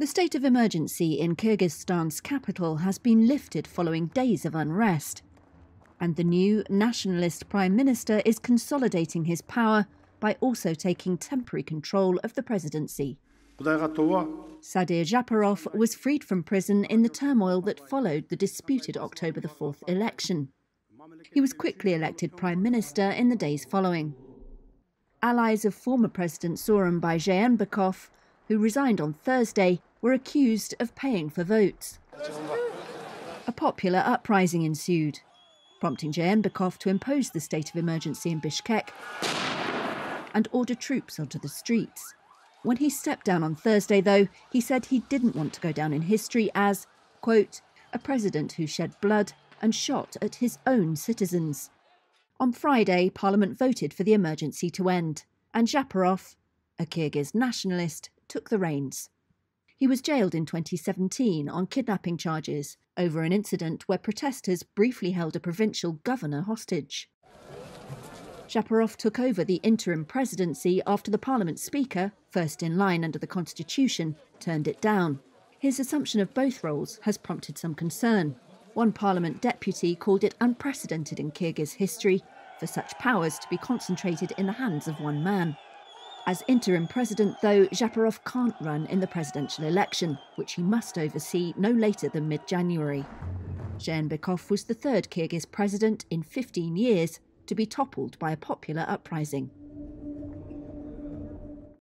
The state of emergency in Kyrgyzstan's capital has been lifted following days of unrest. And the new nationalist prime minister is consolidating his power by also taking temporary control of the presidency. Sadir Japarov was freed from prison in the turmoil that followed the disputed October the 4th election. He was quickly elected prime minister in the days following. Allies of former President Soronbay Jeenbekov, who resigned on Thursday, were accused of paying for votes. A popular uprising ensued, prompting Jeenbekov to impose the state of emergency in Bishkek and order troops onto the streets. When he stepped down on Thursday, though, he said he didn't want to go down in history as, quote, a president who shed blood and shot at his own citizens. On Friday, Parliament voted for the emergency to end, and Japarov, a Kyrgyz nationalist, took the reins. He was jailed in 2017 on kidnapping charges over an incident where protesters briefly held a provincial governor hostage. Shaparov took over the interim presidency after the parliament speaker, first in line under the constitution, turned it down. His assumption of both roles has prompted some concern. One parliament deputy called it unprecedented in Kyrgyz history for such powers to be concentrated in the hands of one man. As interim president, though, Zaporov can't run in the presidential election, which he must oversee no later than mid January. Sheenbekov was the third Kyrgyz president in 15 years to be toppled by a popular uprising.